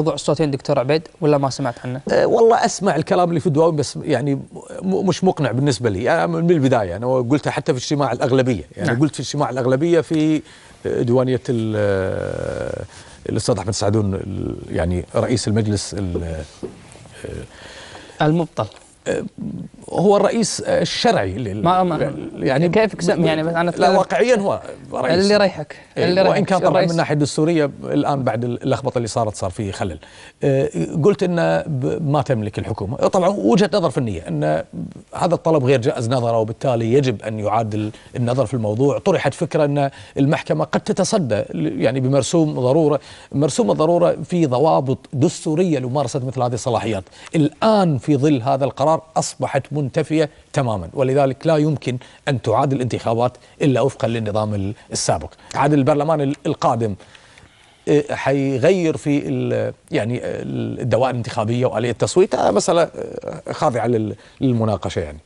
موضوع الصوتين دكتور عبيد ولا ما سمعت عنه؟ أه والله اسمع الكلام اللي في الدواوين بس يعني مش مقنع بالنسبه لي انا أه، من البدايه انا قلتها حتى في اجتماع الاغلبيه يعني نعم. قلت في اجتماع الاغلبيه في ديوانيه أه، الاستاذ احمد سعدون يعني رئيس المجلس أه، المبطل هو الرئيس الشرعي لل ما ما يعني كيف كسم يعني بس انا لا واقعيا هو رئيس اللي يريحك إيه، اللي يريحك وان كان طبعا من الناحيه الدستوريه الان بعد اللخبطه اللي صارت صار فيه خلل إيه، قلت انه ما تملك الحكومه طبعا وجهه نظر فنيه ان هذا الطلب غير جائز نظره وبالتالي يجب ان يعاد النظر في الموضوع طرحت فكره ان المحكمه قد تتصدى يعني بمرسوم ضروره مرسوم الضروره في ضوابط دستوريه لممارسه مثل هذه الصلاحيات الان في ظل هذا القرار القرار أصبحت منتفية تماما ولذلك لا يمكن أن تعاد الانتخابات إلا وفقا للنظام السابق عاد البرلمان القادم آه، حيغير في يعني آه، الدوائر الانتخابيه واليه التصويت آه، مساله خاضعه للمناقشه يعني